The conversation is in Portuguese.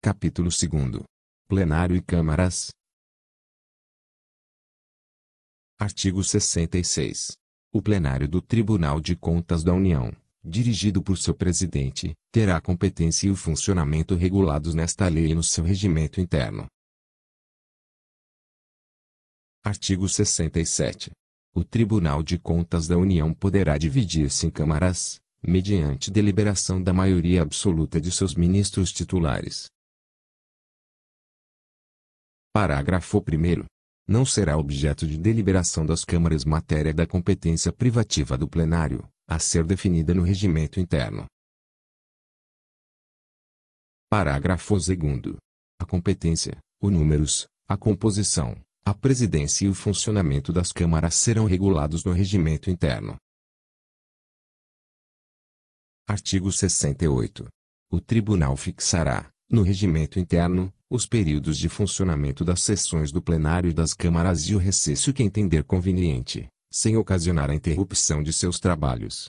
Capítulo 2 Plenário e Câmaras Artigo 66. O plenário do Tribunal de Contas da União, dirigido por seu presidente, terá a competência e o funcionamento regulados nesta lei e no seu regimento interno. Artigo 67. O Tribunal de Contas da União poderá dividir-se em câmaras, mediante deliberação da maioria absoluta de seus ministros titulares Parágrafo 1 Não será objeto de deliberação das câmaras matéria da competência privativa do plenário, a ser definida no regimento interno. Parágrafo 2 A competência, os números, a composição, a presidência e o funcionamento das câmaras serão regulados no regimento interno. Artigo 68. O tribunal fixará, no regimento interno, os períodos de funcionamento das sessões do plenário das câmaras e o recesso que entender conveniente, sem ocasionar a interrupção de seus trabalhos.